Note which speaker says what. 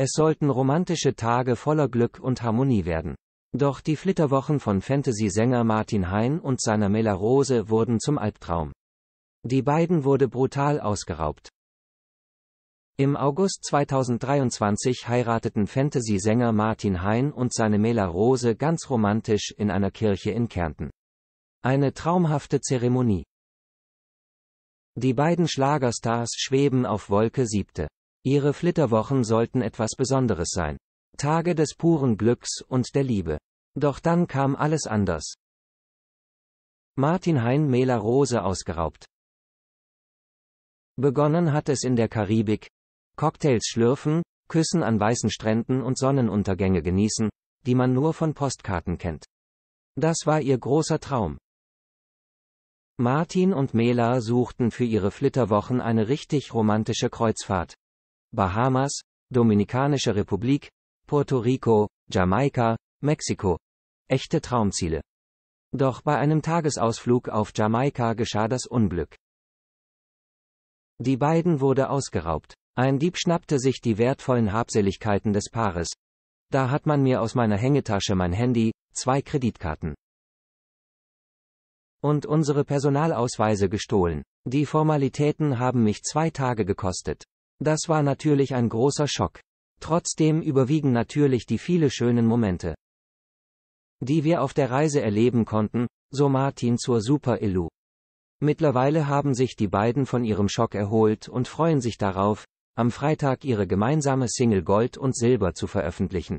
Speaker 1: Es sollten romantische Tage voller Glück und Harmonie werden. Doch die Flitterwochen von Fantasy-Sänger Martin Hein und seiner Mela Rose wurden zum Albtraum. Die beiden wurde brutal ausgeraubt. Im August 2023 heirateten Fantasy-Sänger Martin Hein und seine Mela Rose ganz romantisch in einer Kirche in Kärnten. Eine traumhafte Zeremonie. Die beiden Schlagerstars schweben auf Wolke 7. Ihre Flitterwochen sollten etwas Besonderes sein. Tage des puren Glücks und der Liebe. Doch dann kam alles anders. Martin Hein Mehler Rose ausgeraubt. Begonnen hat es in der Karibik. Cocktails schlürfen, Küssen an weißen Stränden und Sonnenuntergänge genießen, die man nur von Postkarten kennt. Das war ihr großer Traum. Martin und Mela suchten für ihre Flitterwochen eine richtig romantische Kreuzfahrt. Bahamas, Dominikanische Republik, Puerto Rico, Jamaika, Mexiko. Echte Traumziele. Doch bei einem Tagesausflug auf Jamaika geschah das Unglück. Die beiden wurde ausgeraubt. Ein Dieb schnappte sich die wertvollen Habseligkeiten des Paares. Da hat man mir aus meiner Hängetasche mein Handy, zwei Kreditkarten und unsere Personalausweise gestohlen. Die Formalitäten haben mich zwei Tage gekostet. Das war natürlich ein großer Schock. Trotzdem überwiegen natürlich die viele schönen Momente, die wir auf der Reise erleben konnten, so Martin zur Super Illu. Mittlerweile haben sich die beiden von ihrem Schock erholt und freuen sich darauf, am Freitag ihre gemeinsame Single Gold und Silber zu veröffentlichen.